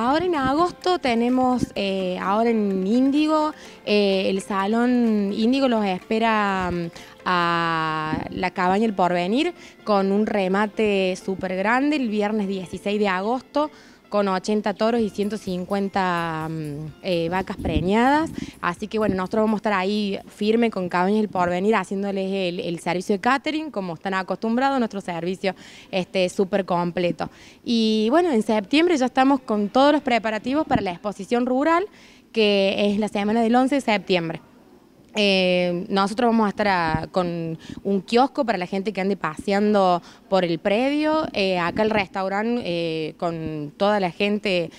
Ahora en agosto tenemos, eh, ahora en Índigo, eh, el Salón Índigo los espera mm, a la cabaña El Porvenir con un remate súper grande el viernes 16 de agosto con 80 toros y 150 mm, eh, vacas preñadas. Así que bueno, nosotros vamos a estar ahí firme con Cabañas del Porvenir haciéndoles el, el, servicio de catering, como están acostumbrados, nuestro servicio este súper completo. Y bueno, en septiembre ya estamos con todos los preparativos para la exposición rural, que es la semana del 11 de septiembre. Eh, nosotros vamos a estar con un kiosco para la gente que ande paseando por el predio, eh, acá el restaurante eh, con toda la gente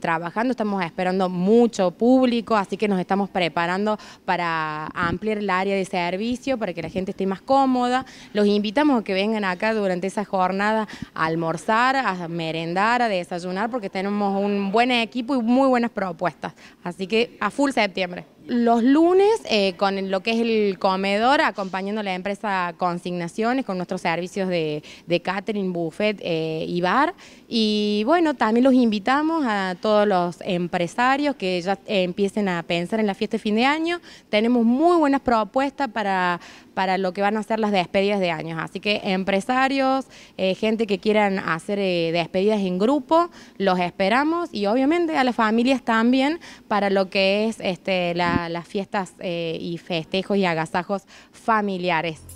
trabajando, estamos esperando mucho público, así que nos estamos preparando para ampliar el área de servicio, para que la gente esté más cómoda. Los invitamos a que vengan acá durante esa jornada a almorzar, a merendar, a desayunar, porque tenemos un buen equipo y muy buenas propuestas. Así que a full septiembre. Los lunes, eh, con lo que es el comedor, acompañando a la empresa Consignaciones con nuestros servicios de, de catering, buffet eh, y bar. Y bueno, también los invitamos a todos los empresarios que ya empiecen a pensar en la fiesta de fin de año. Tenemos muy buenas propuestas para, para lo que van a ser las despedidas de años. Así que empresarios, eh, gente que quieran hacer despedidas en grupo, los esperamos y obviamente a las familias también para lo que es este, la las fiestas eh, y festejos y agasajos familiares.